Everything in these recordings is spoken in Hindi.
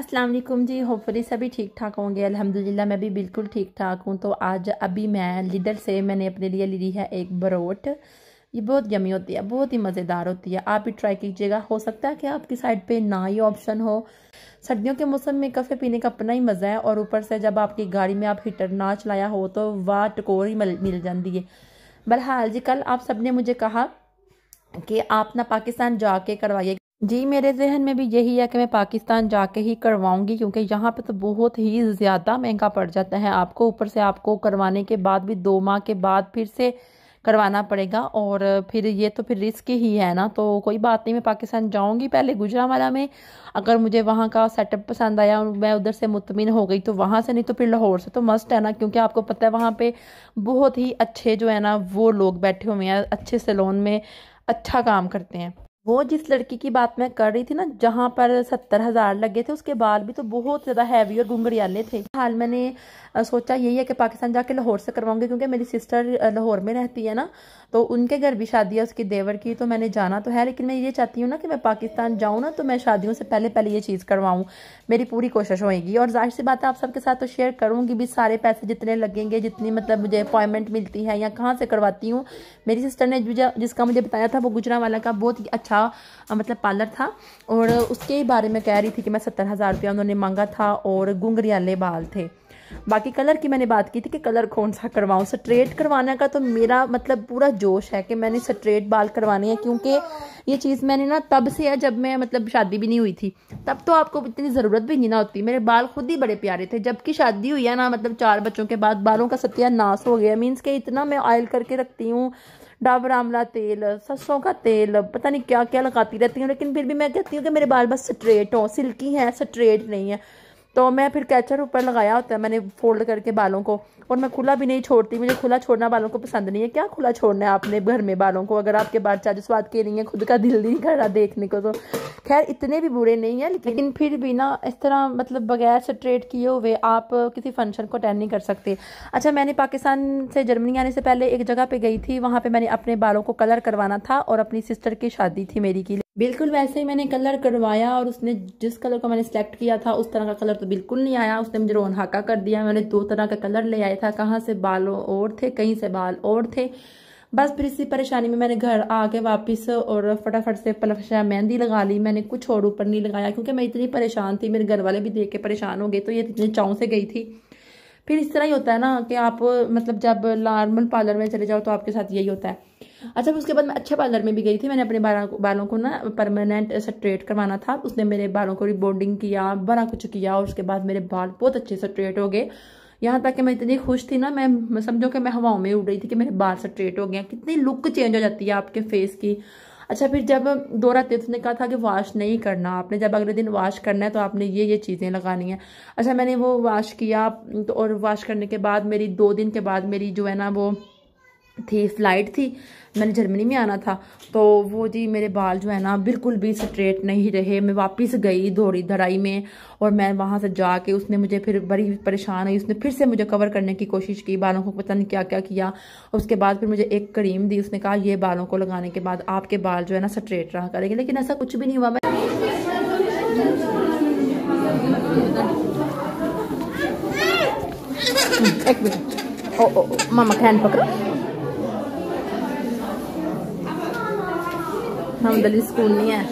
अस्सलाम वालेकुम जी होपफुली सभी ठीक ठाक होंगे अल्हम्दुलिल्लाह मैं भी बिल्कुल ठीक ठाक हूँ तो आज अभी मैं लिडल से मैंने अपने लिए ली है एक बरोट ये बहुत यमी होती है बहुत ही मज़ेदार होती है आप भी ट्राई कीजिएगा हो सकता है कि आपकी साइड पे ना ही ऑप्शन हो सर्दियों के मौसम में कफ़े पीने का अपना ही मज़ा है और ऊपर से जब आपकी गाड़ी में आप हीटर ना चलाया हो तो वाह टकोर ही मिल जाती है बहरहाल जी कल आप सब ने मुझे कहा कि आप ना पाकिस्तान जाके करवाइए जी मेरे जहन में भी यही है कि मैं पाकिस्तान जाके ही करवाऊंगी क्योंकि यहाँ पे तो बहुत ही ज़्यादा महंगा पड़ जाता है आपको ऊपर से आपको करवाने के बाद भी दो माह के बाद फिर से करवाना पड़ेगा और फिर ये तो फिर रिस्क ही है ना तो कोई बात नहीं मैं पाकिस्तान जाऊंगी पहले गुजरावाला में अगर मुझे वहाँ का सेटअप पसंद आया और मैं उधर से मुतमिन हो गई तो वहाँ से नहीं तो फिर लाहौर से तो मस्ट है ना क्योंकि आपको पता है वहाँ पे बहुत ही अच्छे जो है ना वो लोग बैठे हुए हैं अच्छे सैलून में अच्छा काम करते हैं वो जिस लड़की की बात मैं कर रही थी ना जहाँ पर सत्तर हज़ार लगे थे उसके बाल भी तो बहुत ज़्यादा हैवी और घुंगड़ियाले थे हाल मैंने सोचा यही है कि पाकिस्तान जाके लाहौर से करवाऊंगी क्योंकि मेरी सिस्टर लाहौर में रहती है ना तो उनके घर भी शादी है उसके देवर की तो मैंने जाना तो है लेकिन मैं ये चाहती हूँ ना कि मैं पाकिस्तान जाऊँ ना तो मैं शादियों से पहले पहले ये चीज़ करवाऊँ मेरी पूरी कोशिश होएगी और जाहिर सी बात है आप सबके साथ तो शेयर करूँगी भी सारे पैसे जितने लगेंगे जितनी मतलब मुझे अपॉइंटमेंट मिलती है या कहाँ से करवाती हूँ मेरी सिस्टर ने जिसका मुझे बताया था वो गुजरा वाला का बहुत ही अच्छा मतलब पार्लर था और उसके बारे में कह रही थी कि मैं सत्तर हज़ार रुपया उन्होंने मांगा था और गुंगरियाले बाल थे बाकी कलर की मैंने बात की थी कि कलर कौन सा करवाऊँ स्ट्रेट करवाने का तो मेरा मतलब पूरा जोश है कि मैंने स्ट्रेट बाल करवाने हैं क्योंकि ये चीज़ मैंने ना तब से है जब मैं मतलब शादी भी नहीं हुई थी तब तो आपको इतनी ज़रूरत भी नहीं ना होती मेरे बाल खुद ही बड़े प्यारे थे जबकि शादी हुई है ना मतलब चार बच्चों के बाद बालों का सत्यानाश हो गया मीन्स के इतना मैं ऑयल करके रखती हूँ डाबर आमला तेल सरसों का तेल पता नहीं क्या क्या लगाती रहती हूँ लेकिन फिर भी मैं कहती हूँ कि मेरे बाल बस स्ट्रेट हों सिल्की हैं स्ट्रेट नहीं है तो मैं फिर कैचर ऊपर लगाया होता है मैंने फोल्ड करके बालों को और मैं खुला भी नहीं छोड़ती मुझे खुला छोड़ना बालों को पसंद नहीं है क्या खुला छोड़ना है आपने घर में बालों को अगर आपके बाल चाजू स्वाद के नहीं है खुद का दिल नहीं कर रहा देखने को तो खैर इतने भी बुरे नहीं है लेकिन फिर भी ना इस तरह मतलब बगैर स्ट्रेट किए हुए आप किसी फंक्शन को अटेंड नहीं कर सकते अच्छा मैंने पाकिस्तान से जर्मनी आने से पहले एक जगह पर गई थी वहाँ पर मैंने अपने बालों को कलर करवाना था और अपनी सिस्टर की शादी थी मेरी की बिल्कुल वैसे ही मैंने कलर करवाया और उसने जिस कलर को मैंने सेलेक्ट किया था उस तरह का कलर तो बिल्कुल नहीं आया उसने मुझे रोनहाका कर दिया मैंने दो तरह का कलर ले आया था कहाँ से बालों और थे कहीं से बाल और थे बस फिर इसी परेशानी में मैंने घर आके वापस और फटाफट से पलफशा मेहंदी लगा ली मैंने कुछ और ऊपर नहीं लगाया क्योंकि मैं इतनी परेशान थी मेरे घर वाले भी देख के परेशान हो गए तो ये इतने चाव से गई थी फिर इस तरह ही होता है ना कि आप मतलब जब नॉर्मल पार्लर में चले जाओ तो आपके साथ यही होता है अच्छा उसके बाद मैं अच्छे पार्लर में भी गई थी मैंने अपने बालों को ना परमानेंट स्ट्रेट करवाना था उसने मेरे बालों को रिबोंडिंग किया बड़ा कुछ किया और उसके बाद मेरे बाल बहुत अच्छे स्ट्रेट हो गए यहाँ तक कि मैं इतनी खुश थी ना मैं समझो कि मैं हवाओं में उड़ रही थी कि मेरे बाल स्ट्रेट हो गए कितनी लुक चेंज हो जाती है आपके फेस की अच्छा फिर जब दोरा तिथ ने कहा था कि वॉश नहीं करना आपने जब अगले दिन वॉश करना है तो आपने ये ये चीज़ें लगानी हैं अच्छा मैंने वो वॉश किया तो और वॉश करने के बाद मेरी दो दिन के बाद मेरी जो है ना वो थी फ़्लाइट थी मैंने जर्मनी में आना था तो वो जी मेरे बाल जो है ना बिल्कुल भी स्ट्रेट नहीं रहे मैं वापस गई दौड़ी धड़ाई में और मैं वहाँ से जाके उसने मुझे फिर बड़ी परेशान हुई उसने फिर से मुझे कवर करने की कोशिश की बालों को पता नहीं क्या क्या किया उसके बाद फिर मुझे एक क्रीम दी उसने कहा ये बालों को लगाने के बाद आपके बाल जो है ना स्ट्रेट रहा करेंगे लेकिन ऐसा कुछ भी नहीं हुआ मैं एक मिनट ओ ओ मामा खैन पकड़ो हमदली स्कूल नहीं है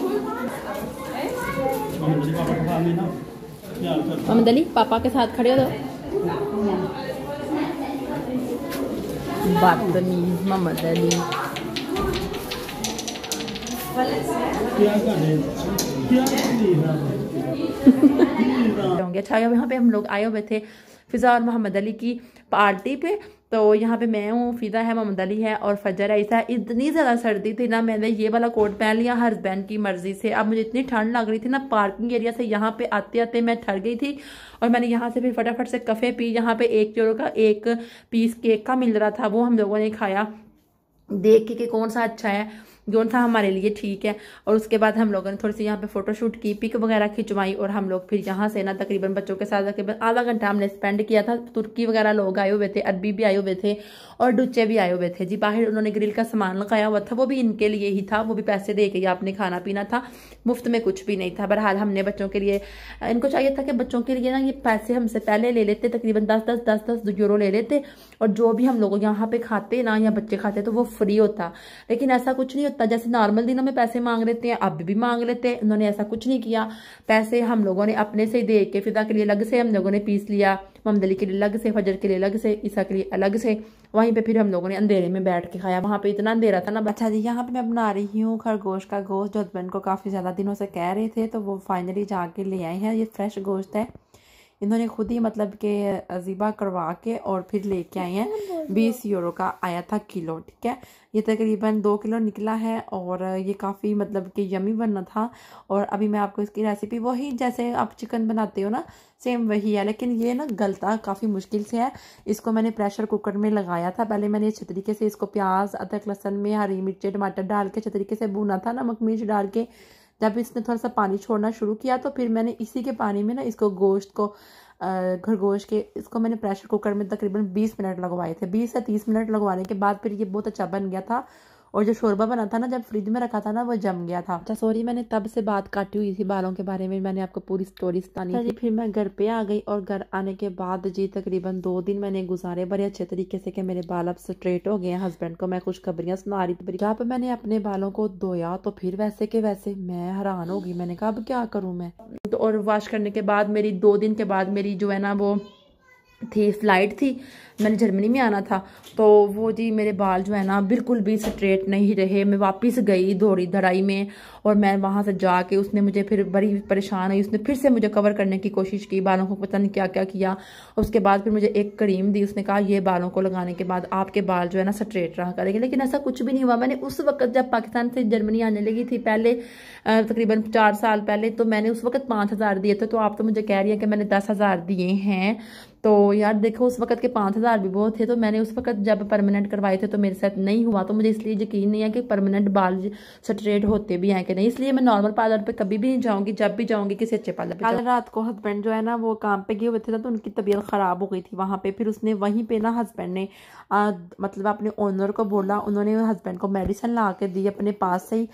हमदली पापा के साथ खड़े हो बात तो नहीं मोहम्मद अली होंगे अच्छा यहाँ पे हम लोग आए हुए थे फिजा और मोहम्मद अली की पार्टी पे तो यहाँ पे मैं हूँ फिदा है मोहम्मद अली है और फजर ऐसा है इतनी ज़्यादा सर्दी थी ना मैंने ये वाला कोट पहन लिया हस्बैंड की मर्ज़ी से अब मुझे इतनी ठंड लग रही थी ना पार्किंग एरिया से यहाँ पे आते आते मैं ठर गई थी और मैंने यहाँ से फिर फटाफट से कफ़े पी यहाँ पे एक चोरों का एक पीस केक का मिल रहा था वो हम लोगों ने खाया देख के कि कौन सा अच्छा है जोन सा हमारे लिए ठीक है और उसके बाद हम लोगों ने थोड़ी सी यहाँ पे फ़ोटोशूट की पिक वगैरह खिंचवाई और हम लोग फिर यहाँ से ना तकरीबन बच्चों के साथ तकरीबन आधा घंटा हमने स्पेंड किया था तुर्की वगैरह लोग आए हुए थे अरबी भी आए हुए थे और डुच्चे भी आए हुए थे जी बाहर उन्होंने ग्रिल का सामान लगाया हुआ था वो भी इनके लिए ही था वो भी पैसे दे के आपने खाना पीना था मुफ्त में कुछ भी नहीं था बहरहाल हमने बच्चों के लिए इनको चाहिए था कि बच्चों के लिए ना ये पैसे हमसे पहले ले लेते तकरीबन दस दस दस दस यूरो ले लेते और जो भी हम लोग यहाँ पे खाते ना या बच्चे खाते तो वो फ्री होता लेकिन ऐसा कुछ नहीं होता सकता जैसे नॉर्मल दिनों में पैसे मांग लेते हैं अब भी मांग लेते हैं उन्होंने ऐसा कुछ नहीं किया पैसे हम लोगों ने अपने से दे के फिदा के लिए अलग से हम लोगों ने पीस लिया ममदली के लिए अलग से फजर के लिए अलग से ईसा के लिए अलग से वहीं पे फिर हम लोगों ने अंधेरे में बैठ के खाया वहाँ पे इतना अंधेरा था ना अच्छा जी यहाँ पे मैं बना रही हूँ खरगोश का गोश्त जो हस्बैंड को काफ़ी ज़्यादा दिनों से कह रहे थे तो वो फाइनली जाके ले आए हैं ये फ्रेश गोश्त है इन्होंने खुद ही मतलब के अजीबा करवा के और फिर लेके आई हैं बीस यूरो का आया था किलो ठीक है ये तकरीबन दो किलो निकला है और ये काफ़ी मतलब कि यमी बनना था और अभी मैं आपको इसकी रेसिपी वही जैसे आप चिकन बनाते हो ना सेम वही है लेकिन ये ना गलता काफ़ी मुश्किल से है इसको मैंने प्रेशर कुकर में लगाया था पहले मैंने अच्छे तरीके से इसको प्याज अदरक लहसन में हरी मिर्ची टमाटर डाल के अच्छे तरीके से भूना था नमक मिर्च डाल के जब इसने थोड़ा सा पानी छोड़ना शुरू किया तो फिर मैंने इसी के पानी में ना इसको गोश्त को खरगोश के इसको मैंने प्रेशर कुकर में तकरीबन 20 मिनट लगवाए थे 20 से 30 मिनट लगवाने के बाद फिर ये बहुत अच्छा बन गया था और जो शोरबा बना था ना जब फ्रिज में रखा था ना वो जम गया था अच्छा सॉरी मैंने तब से बात काटी हुई थी बालों के बारे में मैंने आपको पूरी स्टोरी सुनानी थी फिर मैं घर पे आ गई और घर आने के बाद जी तकरीबन दो दिन मैंने गुजारे बड़े अच्छे तरीके से कि मेरे बाल अब स्ट्रेट हो गए हस्बैंड को मैं कुछ खबरियाँ सुना रही थी जब मैंने अपने बालों को धोया तो फिर वैसे के वैसे मैं हैरान हो गई मैंने कहा अब क्या करूँ मैं तो और वॉश करने के बाद मेरी दो दिन के बाद मेरी जो है ना वो थी फ़्लाइट थी मैंने जर्मनी में आना था तो वो जी मेरे बाल जो है ना बिल्कुल भी स्ट्रेट नहीं रहे मैं वापस गई दौड़ी धड़ाई में और मैं वहाँ से जाके उसने मुझे फिर बड़ी परेशान हुई उसने फिर से मुझे कवर करने की कोशिश की बालों को पता नहीं क्या क्या किया उसके बाद फिर मुझे एक क्रीम दी उसने कहा ये बालों को लगाने के बाद आपके बाल जो है ना स्ट्रेट रहा करेंगे लेकिन ऐसा कुछ भी नहीं हुआ मैंने उस वक्त जब पाकिस्तान से जर्मनी आने लगी थी पहले तकरीबन चार साल पहले तो मैंने उस वक्त पाँच हज़ार दिए थे तो आप तो मुझे कह रही है कि मैंने दस हज़ार दिए हैं तो यार देखो उस वक्त के पाँच हज़ार भी बहुत थे तो मैंने उस वक्त जब परमानेंट करवाए थे तो मेरे साथ नहीं हुआ तो मुझे इसलिए यकीन नहीं है कि परमानेंट बाल स्ट्रेट होते भी हैं कि नहीं इसलिए मैं नॉर्मल पार्लर पे कभी भी नहीं जाऊंगी जब भी जाऊंगी किसी अच्छे पार्लर पे कल रात को हस्बैंड जो है ना वो काम पे गए हुए थे ना तो उनकी तबीयत ख़राब हो गई थी वहाँ पे फिर उसने वहीं पे ना हस्बैंड ने आ, मतलब अपने ओनर को बोला उन्होंने हस्बैंड को मेडिसिन ला के दी अपने पास से ही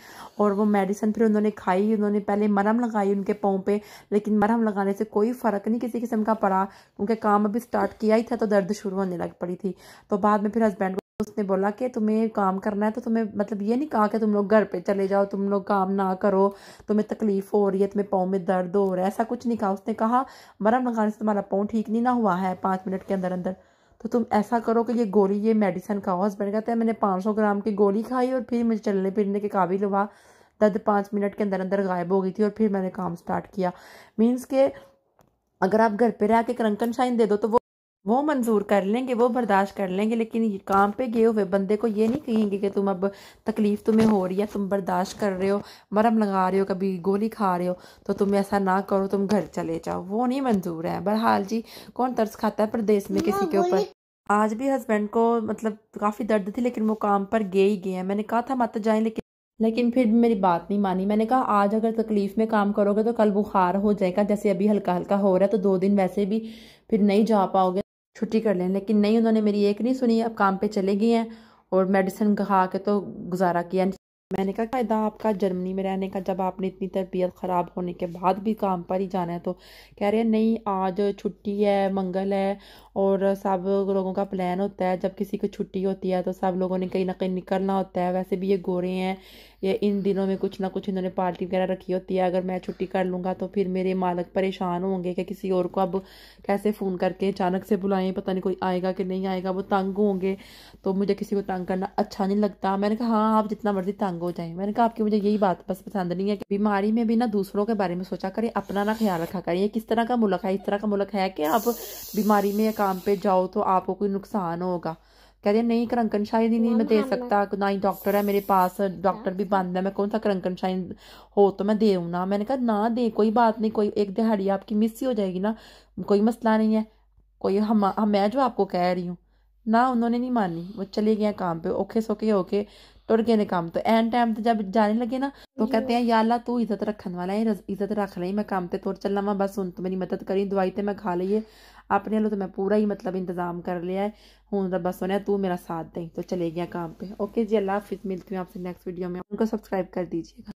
और वो मेडिसिन फिर उन्होंने खाई उन्होंने पहले मरहम लगाई उनके पाँव पर लेकिन मरहम लगाने से कोई फ़र्क नहीं किसी किस्म का पड़ा उनके काम अभी स्टार्ट किया ही था तो दर्द शुरू होने लग पड़ी थी तो बाद में फिर हस्बैंड उसने बोला कि तुम्हें काम करना है तो तुम्हें मतलब ये नहीं कहा कि तुम लोग घर पे चले जाओ तुम लोग काम ना करो तुम्हें तकलीफ़ हो रही है तुम्हें पाँव में दर्द हो रहा है ऐसा कुछ नहीं कहा उसने कहा मरम लगाने से तुम्हारा पाँव ठीक नहीं ना हुआ है पाँच मिनट के अंदर अंदर तो तुम ऐसा करो कि ये गोली ये मेडिसिन खाओ हस्बैंड कहते हैं मैंने पाँच ग्राम की गोली खाई और फिर मुझे चलने फिरने के काबिल हुआ दर्द पाँच मिनट के अंदर अंदर गायब हो गई थी और फिर मैंने काम स्टार्ट किया मीन्स के अगर आप घर पर रह के करंकन शाइन दे दो तो वो वो मंजूर कर लेंगे वो बर्दाश्त कर लेंगे लेकिन काम पे गए हुए बंदे को ये नहीं कहेंगे कि तुम अब तकलीफ़ तुम्हें हो रही है तुम बर्दाश्त कर रहे हो मरम लगा रहे हो कभी गोली खा रहे हो तो तुम ऐसा ना करो तुम घर चले जाओ वो नहीं मंजूर है बहरहाल जी कौन तर्स खाता है प्रदेश में किसी के ऊपर आज भी हस्बैंड को मतलब काफ़ी दर्द थी लेकिन वो काम पर गए ही गए हैं मैंने कहा था मत जाए लेकिन लेकिन फिर मेरी बात नहीं मानी मैंने कहा आज अगर तकलीफ़ में काम करोगे तो कल बुखार हो जाएगा जैसे अभी हल्का हल्का हो रहा है तो दो दिन वैसे भी फिर नहीं जा पाओगे छुट्टी कर लें लेकिन नहीं उन्होंने मेरी एक नहीं सुनी अब काम पे चले गई हैं और मेडिसिन खा के तो गुजारा किया मैंने कहा फ़ायदा आपका जर्मनी में रहने का जब आपने इतनी तबीयत ख़राब होने के बाद भी काम पर ही जाना है तो कह रहे हैं नहीं आज छुट्टी है मंगल है और सब लोगों का प्लान होता है जब किसी को छुट्टी होती है तो सब लोगों ने कहीं ना कहीं निकलना होता है वैसे भी ये गोरे हैं ये इन दिनों में कुछ ना कुछ इन्होंने पार्टी वगैरह रखी होती है अगर मैं छुट्टी कर लूँगा तो फिर मेरे मालक परेशान होंगे कि किसी और को अब कैसे फ़ोन करके अचानक से बुलाएं पता नहीं कोई आएगा कि नहीं आएगा वो तंग होंगे तो मुझे किसी को तंग करना अच्छा नहीं लगता मैंने कहा हाँ आप जितना मर्ज़ी तंग हो जाएं मैंने कहा आपकी मुझे यही बात बस पसंद नहीं है कि बीमारी में भी ना दूसरों के बारे में सोचा करें अपना ना ख्याल रखा करें किस तरह का मुल्क है इस तरह का मुल्क है कि आप बीमारी में काम पे जाओ तो आपको कोई नुकसान होगा कहते हैं नहीं करंकन शाही नहीं, नहीं मैं दे सकता ना ही डॉक्टर है मेरे पास डॉक्टर भी अच्छा। बंद है मैं कौन सा करंकन शाही हो तो मैं दे ना मैंने कहा ना दे कोई बात नहीं कोई एक दिहाड़ी आपकी मिस ही हो जाएगी ना कोई मसला नहीं है कोई हम मैं जो आपको कह रही हूँ ना उन्होंने नहीं मानी वो चले गए काम पे औखे सौखे होके तुर गए ने काम तो एन टाइम तो जब जाने लगे ना तो कहते हैं या ला तू इज्जत रखने वाला है इज्जत रख ली मैं काम पे तुर चलना वहां बस हूं तो मेरी मदद करी दवाई तो मैं खा लीए अपने लो तो मैं पूरा ही मतलब इंतजाम कर लिया है हूँ तो बस होने तू मेरा साथ दें तो चले गया काम पे ओके जी अल्लाह हाफिज़ मिलती हूँ आपसे नेक्स्ट वीडियो में उनको सब्सक्राइब कर दीजिएगा